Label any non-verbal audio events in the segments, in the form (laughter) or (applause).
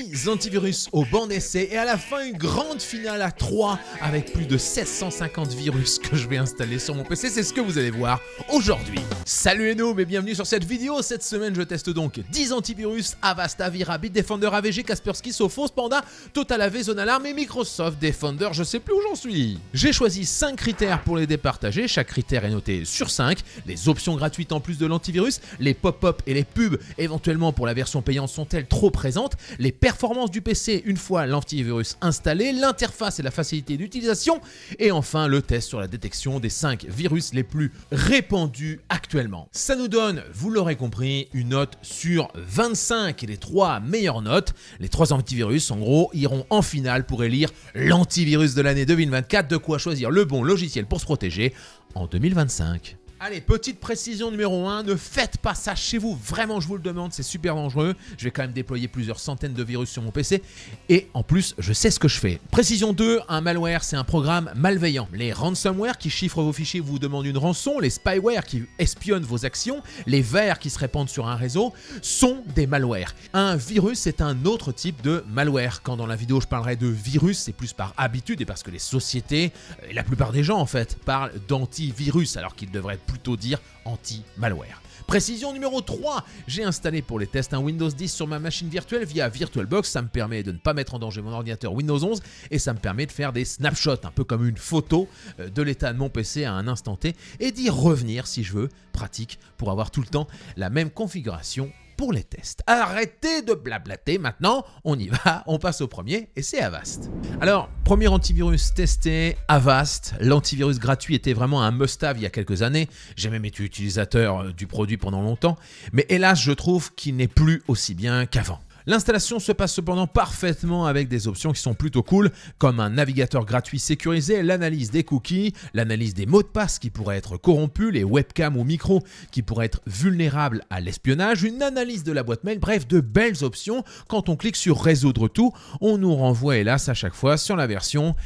10 antivirus au banc d'essai et à la fin une grande finale à 3 avec plus de 1650 virus que je vais installer sur mon PC, c'est ce que vous allez voir aujourd'hui. Salut nous et bienvenue sur cette vidéo. Cette semaine, je teste donc 10 antivirus, Avasta, Virabit, Defender AVG, Kaspersky, Sophos, Panda, Total AV, Zone Alarm et Microsoft Defender, je sais plus où j'en suis. J'ai choisi 5 critères pour les départager, chaque critère est noté sur 5, les options gratuites en plus de l'antivirus, les pop-up et les pubs éventuellement pour la version payante sont-elles trop présentes, les performance du PC une fois l'antivirus installé, l'interface et la facilité d'utilisation, et enfin le test sur la détection des 5 virus les plus répandus actuellement. Ça nous donne, vous l'aurez compris, une note sur 25 et les 3 meilleures notes, les 3 antivirus en gros, iront en finale pour élire l'antivirus de l'année 2024, de quoi choisir le bon logiciel pour se protéger en 2025. Allez, petite précision numéro 1, ne faites pas ça chez vous, vraiment je vous le demande, c'est super dangereux. Je vais quand même déployer plusieurs centaines de virus sur mon PC et en plus je sais ce que je fais. Précision 2, un malware c'est un programme malveillant. Les ransomware qui chiffrent vos fichiers vous demandent une rançon, les spyware qui espionnent vos actions, les vers qui se répandent sur un réseau sont des malwares. Un virus c'est un autre type de malware. Quand dans la vidéo je parlerai de virus, c'est plus par habitude et parce que les sociétés, la plupart des gens en fait, parlent d'antivirus alors qu'ils devraient être plutôt dire anti-malware. Précision numéro 3, j'ai installé pour les tests un Windows 10 sur ma machine virtuelle via VirtualBox, ça me permet de ne pas mettre en danger mon ordinateur Windows 11 et ça me permet de faire des snapshots, un peu comme une photo euh, de l'état de mon PC à un instant T et d'y revenir si je veux, pratique pour avoir tout le temps la même configuration les tests. Arrêtez de blablater maintenant, on y va, on passe au premier et c'est Avast. Alors, premier antivirus testé, Avast. L'antivirus gratuit était vraiment un must-have il y a quelques années. J'ai même été utilisateur euh, du produit pendant longtemps. Mais hélas, je trouve qu'il n'est plus aussi bien qu'avant. L'installation se passe cependant parfaitement avec des options qui sont plutôt cool, comme un navigateur gratuit sécurisé, l'analyse des cookies, l'analyse des mots de passe qui pourraient être corrompus, les webcams ou micros qui pourraient être vulnérables à l'espionnage, une analyse de la boîte mail, bref, de belles options. Quand on clique sur résoudre tout, on nous renvoie hélas à chaque fois sur la version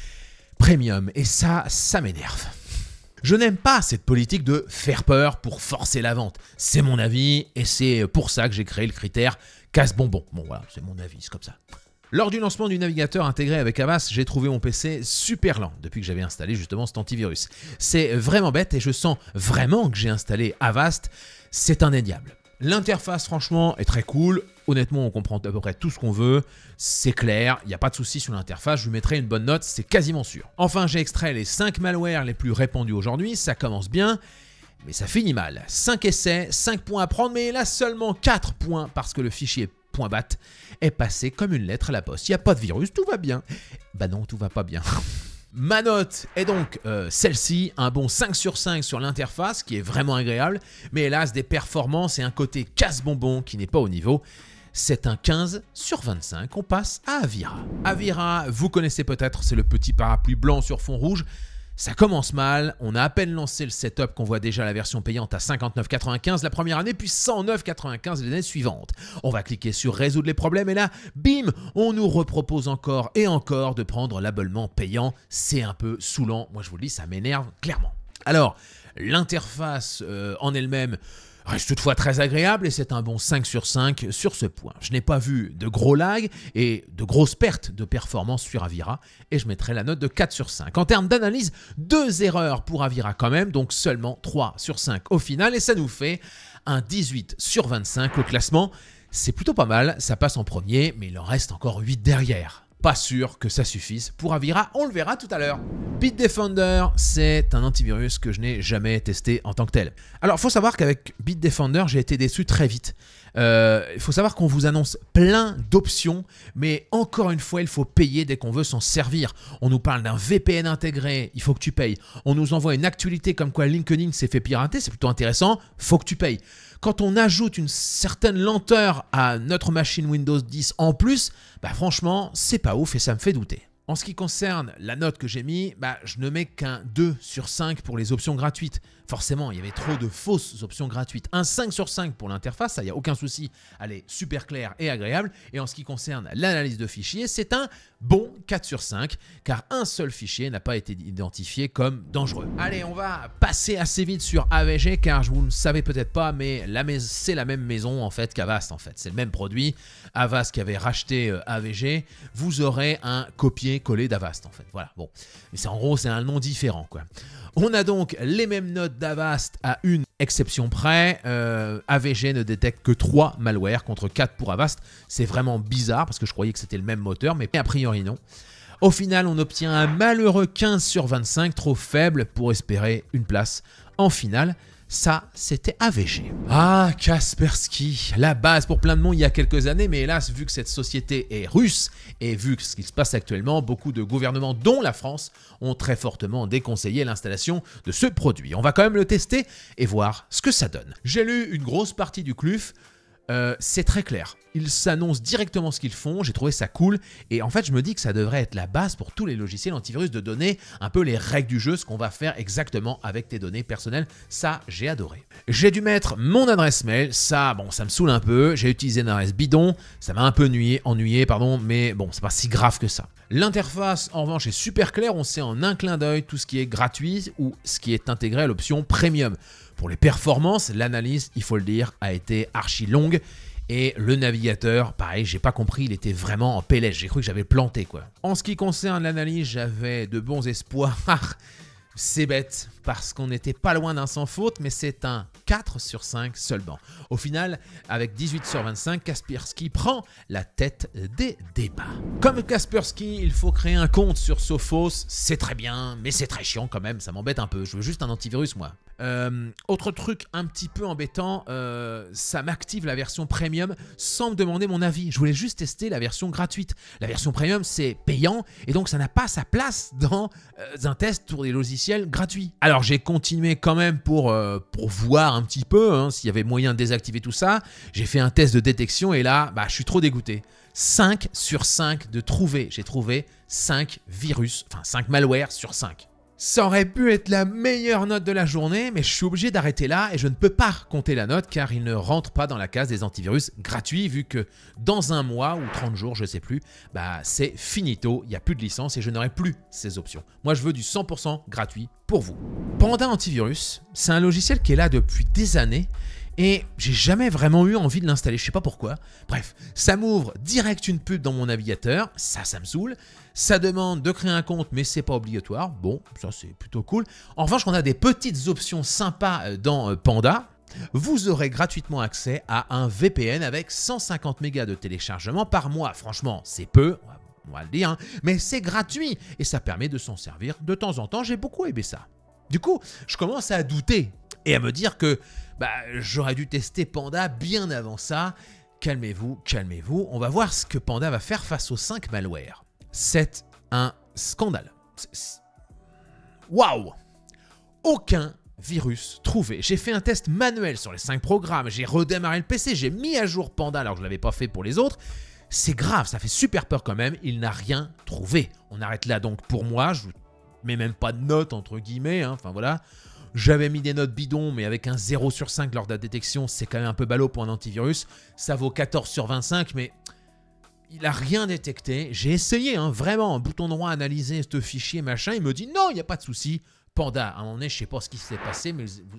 premium. Et ça, ça m'énerve. Je n'aime pas cette politique de faire peur pour forcer la vente. C'est mon avis et c'est pour ça que j'ai créé le critère casse-bonbon. Bon voilà, c'est mon avis, c'est comme ça. Lors du lancement du navigateur intégré avec Avast, j'ai trouvé mon PC super lent depuis que j'avais installé justement cet antivirus. C'est vraiment bête et je sens vraiment que j'ai installé Avast, c'est indéniable. L'interface, franchement, est très cool. Honnêtement, on comprend à peu près tout ce qu'on veut. C'est clair, il n'y a pas de souci sur l'interface. Je lui mettrai une bonne note, c'est quasiment sûr. Enfin, j'ai extrait les 5 malwares les plus répandus aujourd'hui. Ça commence bien. Mais ça finit mal. 5 essais, 5 points à prendre, mais là seulement 4 points parce que le fichier .bat est passé comme une lettre à la poste. Il n'y a pas de virus, tout va bien. Bah non, tout va pas bien. (laughs) Ma note est donc euh, celle-ci, un bon 5 sur 5 sur l'interface qui est vraiment agréable, mais hélas des performances et un côté casse-bonbon qui n'est pas au niveau. C'est un 15 sur 25, on passe à Avira. Avira, vous connaissez peut-être, c'est le petit parapluie blanc sur fond rouge. Ça commence mal, on a à peine lancé le setup qu'on voit déjà la version payante à 59,95 la première année, puis 109,95 l'année suivante. On va cliquer sur résoudre les problèmes et là, bim, on nous repropose encore et encore de prendre l'abonnement payant. C'est un peu saoulant, moi je vous le dis, ça m'énerve clairement. Alors, l'interface euh, en elle-même, reste toutefois très agréable et c'est un bon 5 sur 5 sur ce point. Je n'ai pas vu de gros lag et de grosses pertes de performance sur Avira et je mettrai la note de 4 sur 5. En termes d'analyse, deux erreurs pour Avira quand même, donc seulement 3 sur 5 au final et ça nous fait un 18 sur 25 au classement. C'est plutôt pas mal, ça passe en premier, mais il en reste encore 8 derrière pas sûr que ça suffise pour Avira, on le verra tout à l'heure. Bitdefender, c'est un antivirus que je n'ai jamais testé en tant que tel. Alors, faut savoir qu'avec Bitdefender, j'ai été déçu très vite. Euh, il faut savoir qu'on vous annonce plein d'options, mais encore une fois, il faut payer dès qu'on veut s'en servir. On nous parle d'un VPN intégré, il faut que tu payes. On nous envoie une actualité comme quoi LinkedIn s'est fait pirater, c'est plutôt intéressant, faut que tu payes. Quand on ajoute une certaine lenteur à notre machine Windows 10 en plus, bah franchement, c'est pas ouf et ça me fait douter. En ce qui concerne la note que j'ai mis, bah, je ne mets qu'un 2 sur 5 pour les options gratuites. Forcément, il y avait trop de fausses options gratuites. Un 5 sur 5 pour l'interface, ça, il n'y a aucun souci. Elle est super claire et agréable. Et en ce qui concerne l'analyse de fichiers, c'est un bon 4 sur 5, car un seul fichier n'a pas été identifié comme dangereux. Allez, on va passer assez vite sur AVG, car je vous ne savez peut-être pas, mais c'est la même maison en fait qu'Avast. En fait. C'est le même produit. Avast qui avait racheté euh, AVG, vous aurez un copier collé d'Avast en fait. Voilà, bon. Mais c'est en gros, c'est un nom différent quoi. On a donc les mêmes notes d'Avast à une exception près. Euh, AVG ne détecte que 3 malwares contre 4 pour Avast. C'est vraiment bizarre parce que je croyais que c'était le même moteur, mais a priori non. Au final, on obtient un malheureux 15 sur 25, trop faible pour espérer une place en finale. Ça, c'était AVG. Ah, Kaspersky, la base pour plein de monde il y a quelques années, mais hélas, vu que cette société est russe et vu ce qui se passe actuellement, beaucoup de gouvernements, dont la France, ont très fortement déconseillé l'installation de ce produit. On va quand même le tester et voir ce que ça donne. J'ai lu une grosse partie du CLUF euh, c'est très clair. Ils s'annoncent directement ce qu'ils font, j'ai trouvé ça cool, et en fait je me dis que ça devrait être la base pour tous les logiciels antivirus de donner un peu les règles du jeu, ce qu'on va faire exactement avec tes données personnelles, ça j'ai adoré. J'ai dû mettre mon adresse mail, ça bon ça me saoule un peu, j'ai utilisé une adresse bidon, ça m'a un peu ennuyé, pardon, mais bon c'est pas si grave que ça. L'interface en revanche est super claire, on sait en un clin d'œil tout ce qui est gratuit ou ce qui est intégré à l'option premium. Pour les performances, l'analyse, il faut le dire, a été archi longue. Et le navigateur, pareil, j'ai pas compris, il était vraiment en pélèche. J'ai cru que j'avais planté, quoi. En ce qui concerne l'analyse, j'avais de bons espoirs. (laughs) C'est bête, parce qu'on n'était pas loin d'un sans faute, mais c'est un 4 sur 5 seulement. Au final, avec 18 sur 25, Kaspersky prend la tête des débats. Comme Kaspersky, il faut créer un compte sur Sophos, c'est très bien, mais c'est très chiant quand même, ça m'embête un peu, je veux juste un antivirus moi. Euh, autre truc un petit peu embêtant, euh, ça m'active la version premium sans me demander mon avis. Je voulais juste tester la version gratuite. La version premium, c'est payant et donc ça n'a pas sa place dans euh, un test pour des logiciels gratuits. Alors j'ai continué quand même pour, pour voir un petit peu hein, s'il y avait moyen de désactiver tout ça. J'ai fait un test de détection et là, bah, je suis trop dégoûté. 5 sur 5 de trouver. J'ai trouvé 5 virus, enfin 5 malwares sur 5. Ça aurait pu être la meilleure note de la journée, mais je suis obligé d'arrêter là et je ne peux pas compter la note car il ne rentre pas dans la case des antivirus gratuits vu que dans un mois ou 30 jours, je sais plus, bah c'est finito, il n'y a plus de licence et je n'aurai plus ces options. Moi je veux du 100% gratuit pour vous. Panda Antivirus, c'est un logiciel qui est là depuis des années et j'ai jamais vraiment eu envie de l'installer, je sais pas pourquoi. Bref, ça m'ouvre direct une pub dans mon navigateur, ça, ça me saoule. Ça demande de créer un compte, mais c'est pas obligatoire. Bon, ça c'est plutôt cool. En revanche, on a des petites options sympas euh, dans euh, Panda. Vous aurez gratuitement accès à un VPN avec 150 mégas de téléchargement par mois. Franchement, c'est peu, on va le dire, hein. mais c'est gratuit et ça permet de s'en servir de temps en temps. J'ai beaucoup aimé ça. Du coup, je commence à douter et à me dire que bah, j'aurais dû tester Panda bien avant ça. Calmez-vous, calmez-vous, on va voir ce que Panda va faire face aux 5 malwares. C'est un scandale. Waouh Aucun virus trouvé. J'ai fait un test manuel sur les 5 programmes, j'ai redémarré le PC, j'ai mis à jour Panda alors que je ne l'avais pas fait pour les autres. C'est grave, ça fait super peur quand même, il n'a rien trouvé. On arrête là donc pour moi, je mais même pas de notes entre guillemets, hein, enfin voilà. J'avais mis des notes bidons, mais avec un 0 sur 5 lors de la détection, c'est quand même un peu ballot pour un antivirus. Ça vaut 14 sur 25, mais il a rien détecté. J'ai essayé, hein, vraiment, bouton droit, analyser ce fichier, machin. Il me dit non, il n'y a pas de souci. Panda, à un moment donné, je sais pas ce qui s'est passé, mais vous,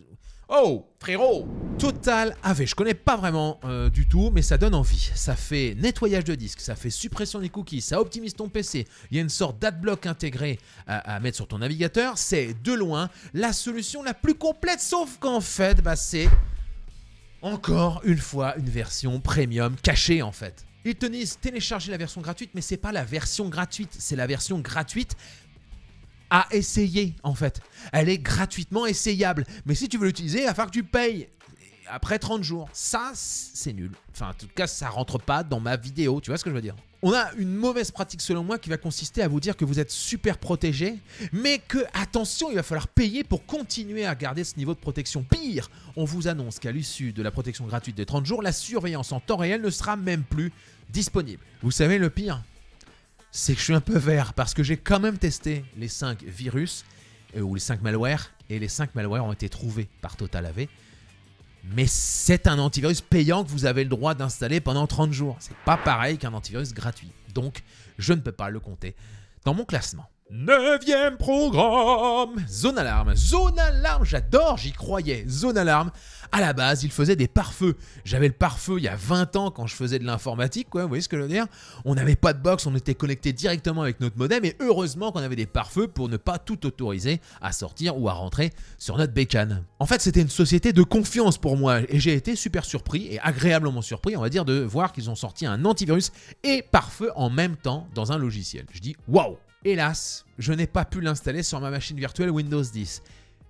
Oh, frérot Total AV, je connais pas vraiment euh, du tout, mais ça donne envie. Ça fait nettoyage de disques, ça fait suppression des cookies, ça optimise ton PC. Il y a une sorte d'adblock intégré à, mettre sur ton navigateur. C'est de loin la solution la plus complète, sauf qu'en fait, bah, c'est encore une fois une version premium cachée en fait. Ils te disent télécharger la version gratuite, mais c'est pas la version gratuite, c'est la version gratuite à essayer en fait. Elle est gratuitement essayable. Mais si tu veux l'utiliser, il va que tu payes après 30 jours. Ça, c'est nul. Enfin, en tout cas, ça rentre pas dans ma vidéo, tu vois ce que je veux dire on a une mauvaise pratique selon moi qui va consister à vous dire que vous êtes super protégé, mais que attention, il va falloir payer pour continuer à garder ce niveau de protection. Pire, on vous annonce qu'à l'issue de la protection gratuite des 30 jours, la surveillance en temps réel ne sera même plus disponible. Vous savez le pire c'est que je suis un peu vert parce que j'ai quand même testé les 5 virus euh, ou les 5 malwares et les 5 malwares ont été trouvés par Total AV. Mais c'est un antivirus payant que vous avez le droit d'installer pendant 30 jours. C'est pas pareil qu'un antivirus gratuit. Donc, je ne peux pas le compter dans mon classement. Neuvième programme Zone Alarme. Zone Alarme, j'adore, j'y croyais. Zone Alarme, à la base, il faisait des pare-feux. J'avais le pare-feu il y a 20 ans quand je faisais de l'informatique, quoi, vous voyez ce que je veux dire On n'avait pas de box, on était connecté directement avec notre modem et heureusement qu'on avait des pare-feux pour ne pas tout autoriser à sortir ou à rentrer sur notre bécane. En fait, c'était une société de confiance pour moi et j'ai été super surpris et agréablement surpris, on va dire, de voir qu'ils ont sorti un antivirus et pare-feu en même temps dans un logiciel. Je dis waouh Hélas, je n'ai pas pu l'installer sur ma machine virtuelle Windows 10.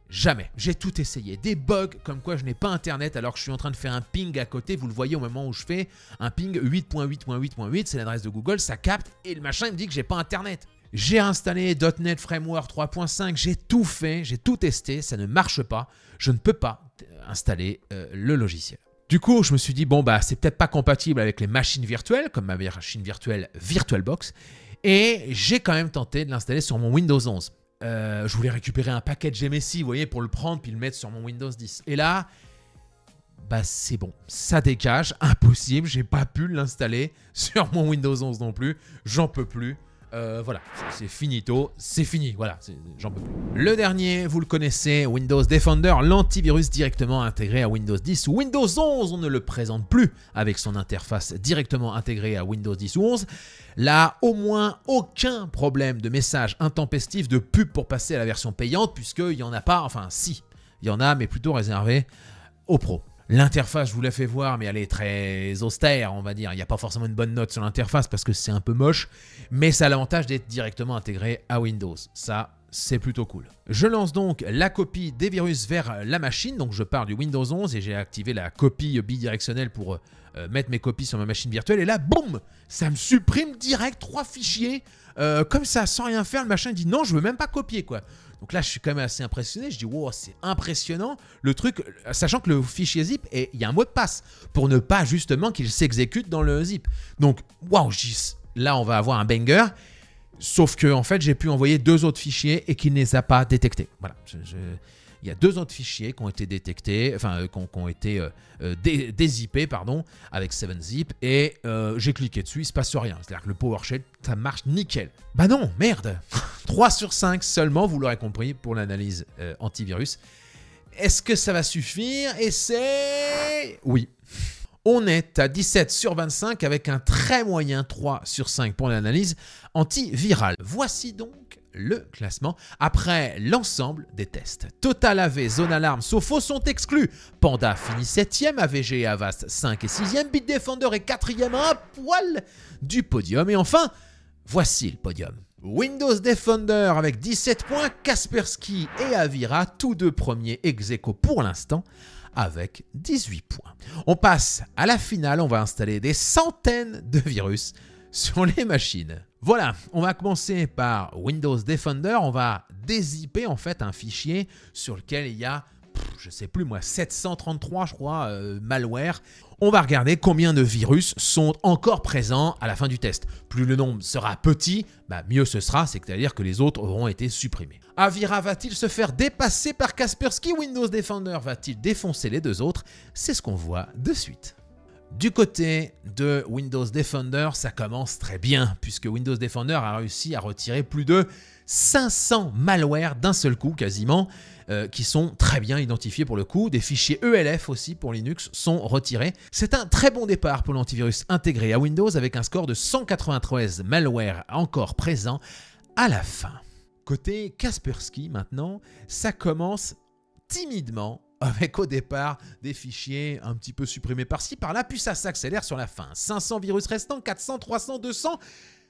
Jamais. J'ai tout essayé. Des bugs comme quoi je n'ai pas internet alors que je suis en train de faire un ping à côté. Vous le voyez au moment où je fais un ping 8.8.8.8, c'est l'adresse de Google, ça capte et le machin me dit que j'ai pas internet. J'ai installé .NET Framework 3.5, j'ai tout fait, j'ai tout testé, ça ne marche pas. Je ne peux pas euh, installer euh, le logiciel. Du coup, je me suis dit, bon, bah, c'est peut-être pas compatible avec les machines virtuelles, comme ma machine virtuelle VirtualBox. Et j'ai quand même tenté de l'installer sur mon Windows 11. Euh, je voulais récupérer un de GMSI, vous voyez, pour le prendre puis le mettre sur mon Windows 10. Et là, bah c'est bon, ça dégage, impossible, j'ai pas pu l'installer (laughs) sur mon Windows 11 non plus, j'en peux plus. Euh, voilà, c'est finito, c'est fini, voilà, j'en peux plus. Le dernier, vous le connaissez, Windows Defender, l'antivirus directement intégré à Windows 10 ou Windows 11, on ne le présente plus avec son interface directement intégrée à Windows 10 ou 11. Là, au moins aucun problème de message intempestif, de pub pour passer à la version payante, puisqu'il n'y en a pas, enfin si, il y en a, mais plutôt réservé aux pros. L'interface, je vous la fait voir, mais elle est très austère, on va dire. Il n'y a pas forcément une bonne note sur l'interface parce que c'est un peu moche, mais ça a l'avantage d'être directement intégré à Windows. Ça, c'est plutôt cool. Je lance donc la copie des virus vers la machine, donc je pars du Windows 11 et j'ai activé la copie bidirectionnelle pour euh, mettre mes copies sur ma machine virtuelle, et là, boum Ça me supprime direct trois fichiers, euh, comme ça, sans rien faire, le machin dit non, je veux même pas copier, quoi. Donc là, je suis quand même assez impressionné. Je dis, wow, c'est impressionnant. Le truc, sachant que le fichier zip, il y a un mot de passe pour ne pas justement qu'il s'exécute dans le zip. Donc, wow, là, on va avoir un banger. Sauf que, en fait, j'ai pu envoyer deux autres fichiers et qu'il ne les a pas détectés. Voilà. je il y a deux autres fichiers qui ont été détectés, enfin, euh, qui ont, été euh, euh, pardon, avec 7zip, et j'ai cliqué dessus, il se passe rien. C'est-à-dire que le PowerShell, ça marche nickel. Bah non, merde 3 (laughs) sur 5 seulement, vous l'aurez compris, pour l'analyse antivirus. Est-ce que ça va suffire Et c'est... Oui. On est à 17 sur 25 avec un très moyen 3 sur 5 pour l'analyse antivirale. Voici donc le classement après l'ensemble des tests. Total AV, Zone Alarme, Sofo sont exclus. Panda finit 7ème, AVG et Avast 5 et 6ème, Bitdefender est 4ème à poil du podium. Et enfin, voici le podium. Windows Defender avec 17 points, Kaspersky et Avira, tous deux premiers ex pour l'instant avec 18 points. On passe à la finale, on va installer des centaines de virus sur les machines. Voilà, on va commencer par Windows Defender, on va dézipper en fait un fichier sur lequel il y a je sais plus moi, 733 je crois, euh, malware. On va regarder combien de virus sont encore présents à la fin du test. Plus le nombre sera petit, bah, mieux ce sera, c'est-à-dire que les autres auront été supprimés. Avira va-t-il se faire dépasser par Kaspersky Windows Defender va-t-il défoncer les deux autres C'est ce qu'on voit de suite. Du côté de Windows Defender, ça commence très bien, puisque Windows Defender a réussi à retirer plus de 500 malwares d'un seul coup quasiment, euh, qui sont très bien identifiés pour le coup. Des fichiers ELF aussi pour Linux sont retirés. C'est un très bon départ pour l'antivirus intégré à Windows avec un score de 193 malwares encore présents à la fin. Côté Kaspersky maintenant, ça commence timidement (laughs) avec au départ des fichiers un petit peu supprimés par-ci, par-là, puis ça s'accélère sur la fin. 500 virus restants, 400, 300, 200,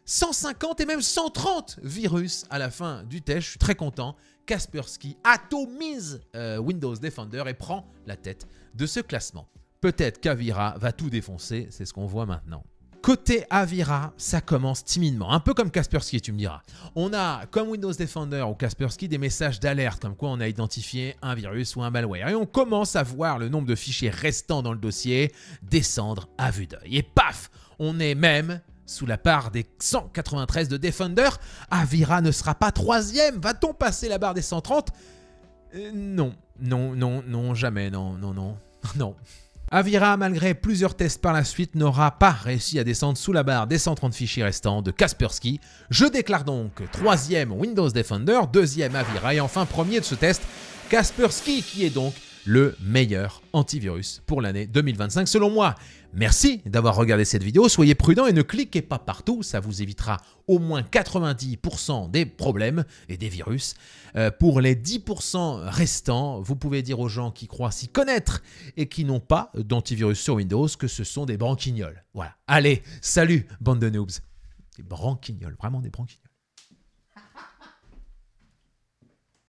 150 et même 130 virus à la fin du test. Je suis très content. Kaspersky atomise euh, Windows Defender et prend la tête de ce classement. Peut-être qu'Avira va tout défoncer, c'est ce qu'on voit maintenant. Côté Avira, ça commence timidement, un peu comme Kaspersky, tu me diras. On a, comme Windows Defender ou Kaspersky, des messages d'alerte, comme quoi on a identifié un virus ou un malware. Et on commence à voir le nombre de fichiers restants dans le dossier descendre à vue d'œil. Et paf, on est même sous la part des 193 de Defender. Avira ne sera pas troisième. Va-t-on passer la barre des 130 euh, Non, non, non, non, jamais, non, non, non, (laughs) non. Avira, malgré plusieurs tests par la suite, n'aura pas réussi à descendre sous la barre des 130 fichiers restants de Kaspersky. Je déclare donc troisième Windows Defender, deuxième Avira et enfin premier de ce test Kaspersky qui est donc le meilleur antivirus pour l'année 2025 selon moi. Merci d'avoir regardé cette vidéo, soyez prudent et ne cliquez pas partout, ça vous évitera au moins 90% des problèmes et des virus. Euh, pour les 10% restants, vous pouvez dire aux gens qui croient s'y connaître et qui n'ont pas d'antivirus sur Windows que ce sont des branquignoles. Voilà. Allez, salut bande de noobs. Des branquignoles, vraiment des branquignoles.